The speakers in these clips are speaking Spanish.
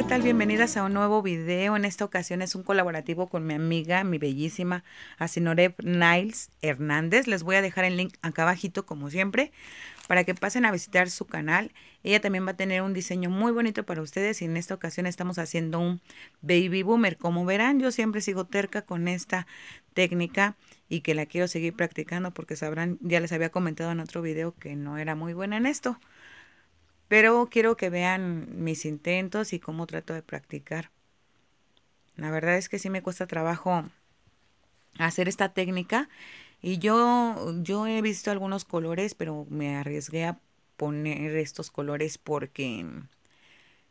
¿qué tal? Bienvenidas a un nuevo video. En esta ocasión es un colaborativo con mi amiga, mi bellísima Asinore Niles Hernández. Les voy a dejar el link acá abajito, como siempre, para que pasen a visitar su canal. Ella también va a tener un diseño muy bonito para ustedes y en esta ocasión estamos haciendo un baby boomer. Como verán, yo siempre sigo terca con esta técnica y que la quiero seguir practicando porque sabrán, ya les había comentado en otro video que no era muy buena en esto. Pero quiero que vean mis intentos y cómo trato de practicar. La verdad es que sí me cuesta trabajo hacer esta técnica. Y yo, yo he visto algunos colores, pero me arriesgué a poner estos colores porque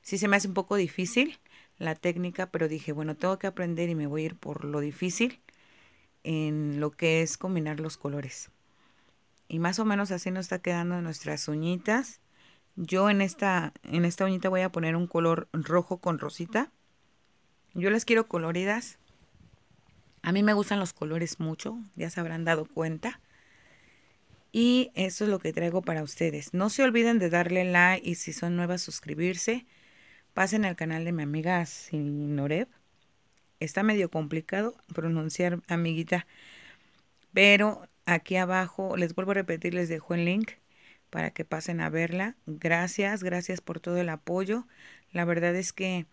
sí se me hace un poco difícil la técnica, pero dije, bueno, tengo que aprender y me voy a ir por lo difícil en lo que es combinar los colores. Y más o menos así nos está quedando nuestras uñitas. Yo en esta, en esta uñita voy a poner un color rojo con rosita. Yo las quiero coloridas. A mí me gustan los colores mucho, ya se habrán dado cuenta. Y eso es lo que traigo para ustedes. No se olviden de darle like y si son nuevas suscribirse. Pasen al canal de mi amiga Sinoreb. Está medio complicado pronunciar amiguita. Pero aquí abajo, les vuelvo a repetir, les dejo el link para que pasen a verla. Gracias, gracias por todo el apoyo. La verdad es que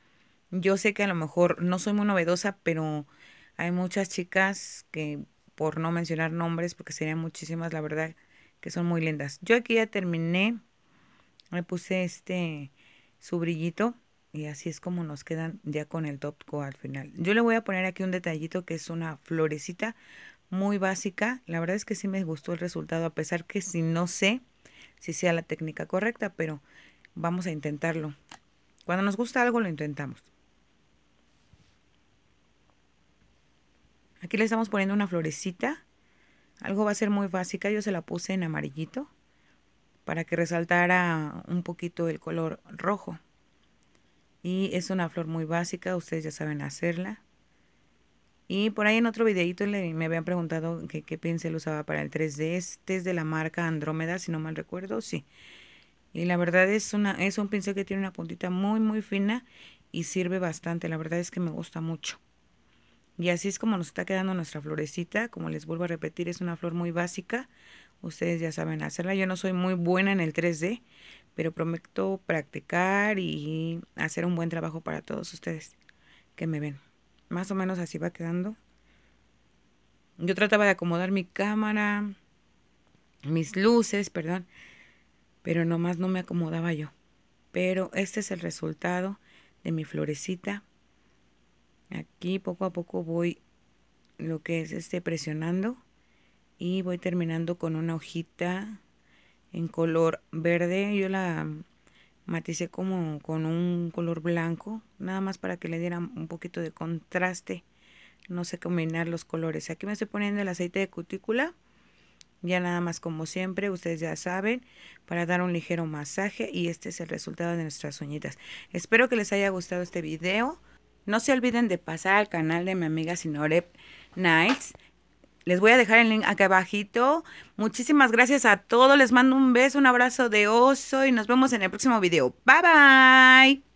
yo sé que a lo mejor no soy muy novedosa, pero hay muchas chicas que, por no mencionar nombres, porque serían muchísimas, la verdad, que son muy lindas. Yo aquí ya terminé, le puse este su brillito y así es como nos quedan ya con el top coat al final. Yo le voy a poner aquí un detallito que es una florecita muy básica. La verdad es que sí me gustó el resultado, a pesar que si no sé si sea la técnica correcta, pero vamos a intentarlo. Cuando nos gusta algo lo intentamos. Aquí le estamos poniendo una florecita. Algo va a ser muy básica, yo se la puse en amarillito para que resaltara un poquito el color rojo. Y es una flor muy básica, ustedes ya saben hacerla. Y por ahí en otro videito le, me habían preguntado que, qué pincel usaba para el 3D. Este es de la marca Andrómeda, si no mal recuerdo, sí. Y la verdad es, una, es un pincel que tiene una puntita muy, muy fina y sirve bastante. La verdad es que me gusta mucho. Y así es como nos está quedando nuestra florecita. Como les vuelvo a repetir, es una flor muy básica. Ustedes ya saben hacerla. Yo no soy muy buena en el 3D, pero prometo practicar y hacer un buen trabajo para todos ustedes que me ven. Más o menos así va quedando. Yo trataba de acomodar mi cámara, mis luces, perdón, pero nomás no me acomodaba yo. Pero este es el resultado de mi florecita. Aquí poco a poco voy lo que es este presionando y voy terminando con una hojita en color verde. Yo la maticé como con un color blanco, nada más para que le diera un poquito de contraste. No sé combinar los colores. Aquí me estoy poniendo el aceite de cutícula. Ya nada más como siempre, ustedes ya saben, para dar un ligero masaje y este es el resultado de nuestras uñitas. Espero que les haya gustado este video. No se olviden de pasar al canal de mi amiga Sinorep Nights. Les voy a dejar el link acá abajito. Muchísimas gracias a todos. Les mando un beso, un abrazo de oso y nos vemos en el próximo video. Bye bye.